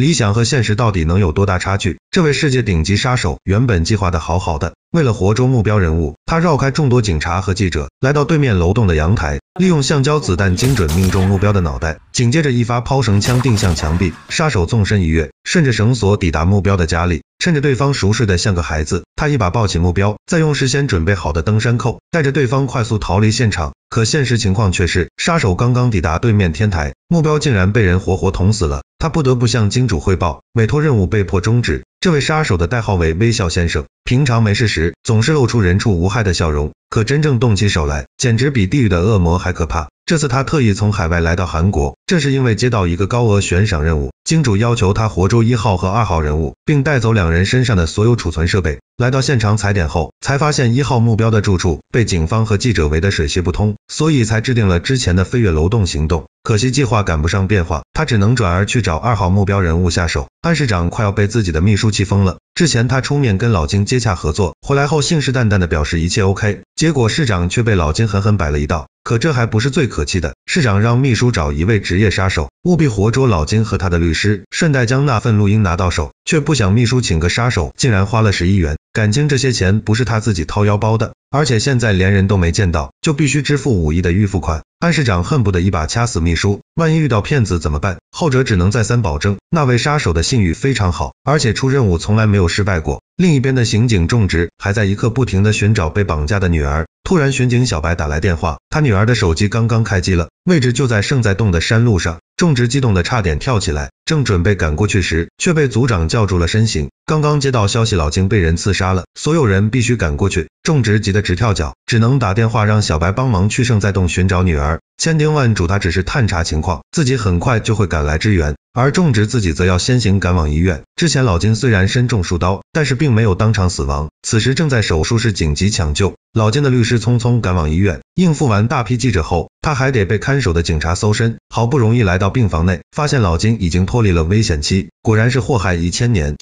理想和现实到底能有多大差距？这位世界顶级杀手原本计划的好好的，为了活捉目标人物，他绕开众多警察和记者，来到对面楼栋的阳台，利用橡胶子弹精准命中目标的脑袋，紧接着一发抛绳枪定向墙壁，杀手纵身一跃，顺着绳索抵达目标的家里。趁着对方熟睡的像个孩子，他一把抱起目标，再用事先准备好的登山扣带着对方快速逃离现场。可现实情况却是，杀手刚刚抵达对面天台，目标竟然被人活活捅死了。他不得不向金主汇报，委托任务被迫终止。这位杀手的代号为微笑先生，平常没事时总是露出人畜无害的笑容，可真正动起手来，简直比地狱的恶魔还可怕。这次他特意从海外来到韩国，正是因为接到一个高额悬赏任务，金主要求他活捉一号和二号人物，并带走两人身上的所有储存设备。来到现场踩点后，才发现一号目标的住处被警方和记者围得水泄不通，所以才制定了之前的飞跃楼栋行动。可惜计划赶不上变化，他只能转而去找二号目标人物下手。安市长快要被自己的秘书气疯了。之前他出面跟老金接洽合作，回来后信誓旦旦的表示一切 OK，结果市长却被老金狠狠摆了一道。可这还不是最可气的，市长让秘书找一位职业杀手，务必活捉老金和他的律师，顺带将那份录音拿到手，却不想秘书请个杀手竟然花了十亿元，感情这些钱不是他自己掏腰包的，而且现在连人都没见到，就必须支付五亿的预付款，安市长恨不得一把掐死秘书，万一遇到骗子怎么办？后者只能再三保证，那位杀手的信誉非常好，而且出任务从来没有失败过。另一边的刑警种植还在一刻不停的寻找被绑架的女儿。突然，巡警小白打来电话，他女儿的手机刚刚开机了，位置就在圣在洞的山路上。种植激动的差点跳起来。正准备赶过去时，却被组长叫住了身形。刚刚接到消息，老金被人刺杀了，所有人必须赶过去。种植急得直跳脚，只能打电话让小白帮忙去圣在洞寻找女儿。千叮万嘱，他只是探查情况，自己很快就会赶来支援。而种植自己则要先行赶往医院。之前老金虽然身中数刀，但是并没有当场死亡，此时正在手术室紧急抢救。老金的律师匆匆赶往医院，应付完大批记者后。他还得被看守的警察搜身，好不容易来到病房内，发现老金已经脱离了危险期，果然是祸害一千年。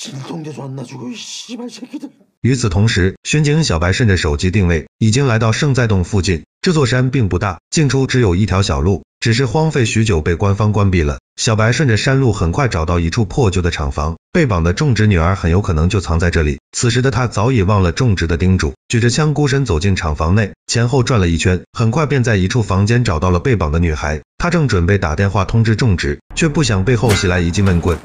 与此同时，巡警小白顺着手机定位，已经来到圣在洞附近。这座山并不大，进出只有一条小路，只是荒废许久被官方关闭了。小白顺着山路很快找到一处破旧的厂房，被绑的种植女儿很有可能就藏在这里。此时的他早已忘了种植的叮嘱，举着枪孤身走进厂房内，前后转了一圈，很快便在一处房间找到了被绑的女孩。他正准备打电话通知种植，却不想背后袭来一记闷棍。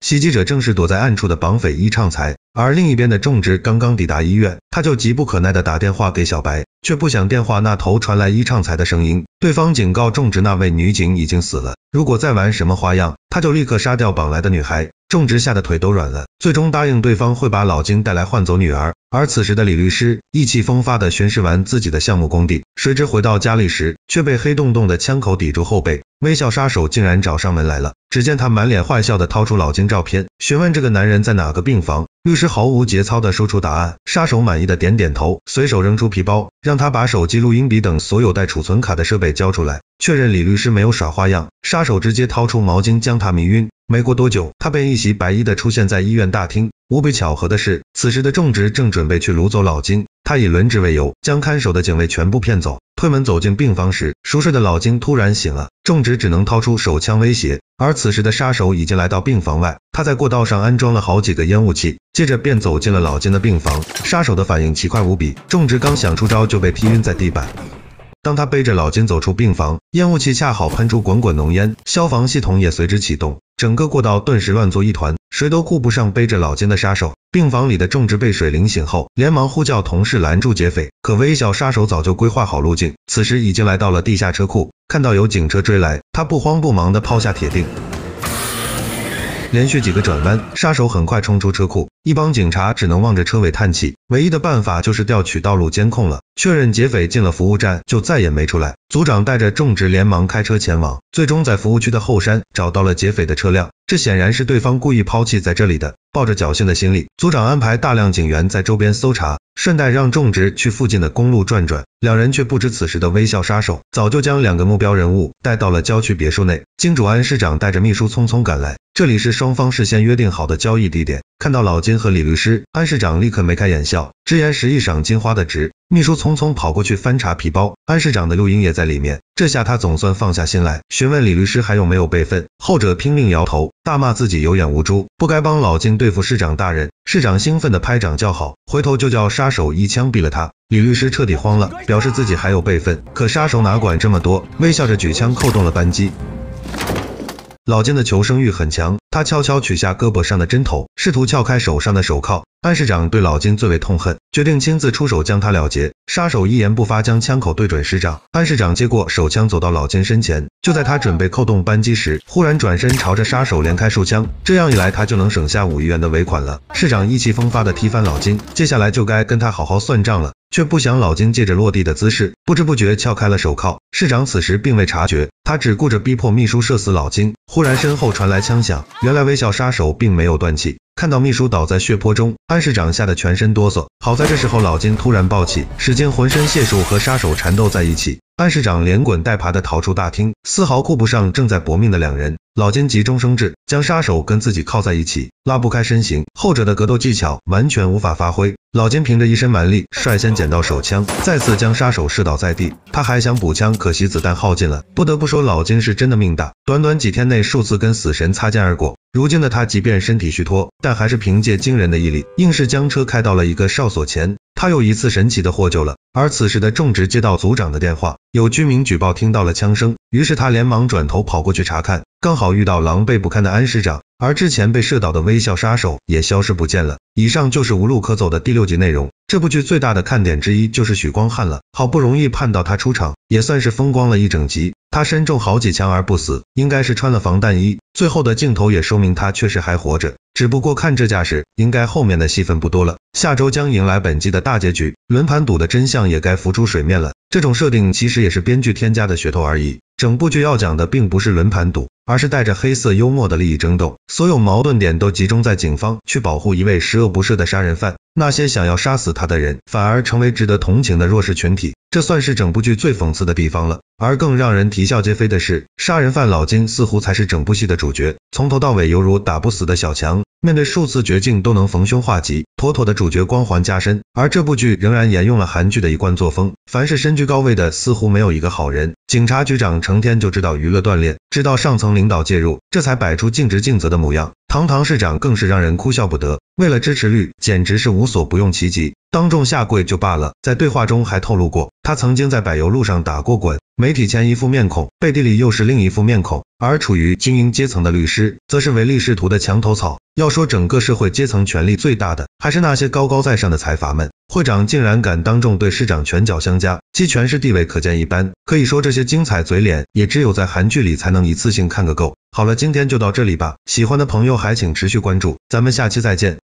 袭击者正是躲在暗处的绑匪伊畅才，而另一边的种植刚刚抵达医院，他就急不可耐的打电话给小白，却不想电话那头传来伊畅才的声音，对方警告种植那位女警已经死了，如果再玩什么花样，他就立刻杀掉绑来的女孩。种植吓得腿都软了，最终答应对方会把老金带来换走女儿。而此时的李律师意气风发的巡视完自己的项目工地，谁知回到家里时却被黑洞洞的枪口抵住后背。微笑杀手竟然找上门来了，只见他满脸坏笑的掏出老金照片，询问这个男人在哪个病房。律师毫无节操的说出答案，杀手满意的点点头，随手扔出皮包，让他把手机、录音笔等所有带储存卡的设备交出来，确认李律师没有耍花样。杀手直接掏出毛巾将他迷晕，没过多久，他便一袭白衣的出现在医院大厅。无比巧合的是，此时的种植正准备去掳走老金，他以轮值为由，将看守的警卫全部骗走。推门走进病房时，熟睡的老金突然醒了，种植只能掏出手枪威胁，而此时的杀手已经来到病房外，他在过道上安装了好几个烟雾器，接着便走进了老金的病房。杀手的反应奇快无比，种植刚想出招就被踢晕在地板。当他背着老金走出病房，烟雾气恰好喷出滚滚浓烟，消防系统也随之启动，整个过道顿时乱作一团，谁都顾不上背着老金的杀手。病房里的种植被水淋醒后，连忙呼叫同事拦住劫匪，可微小杀手早就规划好路径，此时已经来到了地下车库，看到有警车追来，他不慌不忙地抛下铁钉，连续几个转弯，杀手很快冲出车库。一帮警察只能望着车尾叹气，唯一的办法就是调取道路监控了。确认劫匪进了服务站，就再也没出来。组长带着种植连忙开车前往，最终在服务区的后山找到了劫匪的车辆。这显然是对方故意抛弃在这里的。抱着侥幸的心理，组长安排大量警员在周边搜查，顺带让种植去附近的公路转转。两人却不知此时的微笑杀手早就将两个目标人物带到了郊区别墅内。金主安市长带着秘书匆匆赶来，这里是双方事先约定好的交易地点。看到老金和李律师，安市长立刻眉开眼笑，直言十亿赏金花的值。秘书匆匆跑过去翻查皮包，安市长的录音也在里面。这下他总算放下心来，询问李律师还有没有备份。后者拼命摇头，大骂自己有眼无珠，不该帮老金对付市长大人。市长兴奋的拍掌叫好，回头就叫杀手一枪毙了他。李律师彻底慌了，表示自己还有备份。可杀手哪管这么多，微笑着举枪扣动了扳机。老金的求生欲很强。他悄悄取下胳膊上的针头，试图撬开手上的手铐。安市长对老金最为痛恨，决定亲自出手将他了结。杀手一言不发，将枪口对准师长。安市长接过手枪，走到老金身前。就在他准备扣动扳机时，忽然转身朝着杀手连开数枪。这样一来，他就能省下五亿元的尾款了。市长意气风发的踢翻老金，接下来就该跟他好好算账了。却不想老金借着落地的姿势，不知不觉撬开了手铐。市长此时并未察觉，他只顾着逼迫秘书射死老金。忽然身后传来枪响。原来微笑杀手并没有断气，看到秘书倒在血泊中，安市长吓得全身哆嗦。好在这时候老金突然暴起，使尽浑身解数和杀手缠斗在一起。安市长连滚带爬的逃出大厅，丝毫顾不上正在搏命的两人。老金急中生智，将杀手跟自己靠在一起，拉不开身形，后者的格斗技巧完全无法发挥。老金凭着一身蛮力，率先捡到手枪，再次将杀手射倒在地。他还想补枪，可惜子弹耗尽了。不得不说，老金是真的命大，短短几天内，数次跟死神擦肩而过。如今的他，即便身体虚脱，但还是凭借惊人的毅力，硬是将车开到了一个哨所前。他又一次神奇的获救了，而此时的种植接到组长的电话，有居民举报听到了枪声，于是他连忙转头跑过去查看，刚好遇到狼狈不堪的安师长，而之前被射倒的微笑杀手也消失不见了。以上就是无路可走的第六集内容，这部剧最大的看点之一就是许光汉了，好不容易盼到他出场，也算是风光了一整集。他身中好几枪而不死，应该是穿了防弹衣。最后的镜头也说明他确实还活着，只不过看这架势，应该后面的戏份不多了。下周将迎来本季的大结局，轮盘赌的真相也该浮出水面了。这种设定其实也是编剧添加的噱头而已。整部剧要讲的并不是轮盘赌，而是带着黑色幽默的利益争斗，所有矛盾点都集中在警方去保护一位十恶不赦的杀人犯。那些想要杀死他的人，反而成为值得同情的弱势群体，这算是整部剧最讽刺的地方了。而更让人啼笑皆非的是，杀人犯老金似乎才是整部戏的主角，从头到尾犹如打不死的小强，面对数次绝境都能逢凶化吉。妥妥的主角光环加深，而这部剧仍然沿用了韩剧的一贯作风，凡是身居高位的，似乎没有一个好人。警察局长成天就知道娱乐锻炼，知道上层领导介入，这才摆出尽职尽责的模样。堂堂市长更是让人哭笑不得，为了支持率，简直是无所不用其极，当众下跪就罢了，在对话中还透露过，他曾经在柏油路上打过滚。媒体前一副面孔，背地里又是另一副面孔。而处于精英阶层的律师，则是唯利是图的墙头草。要说整个社会阶层权力最大的，还是那些高高在上的财阀们。会长竟然敢当众对市长拳脚相加，其权势地位可见一斑。可以说这些精彩嘴脸，也只有在韩剧里才能一次性看个够。好了，今天就到这里吧，喜欢的朋友还请持续关注，咱们下期再见。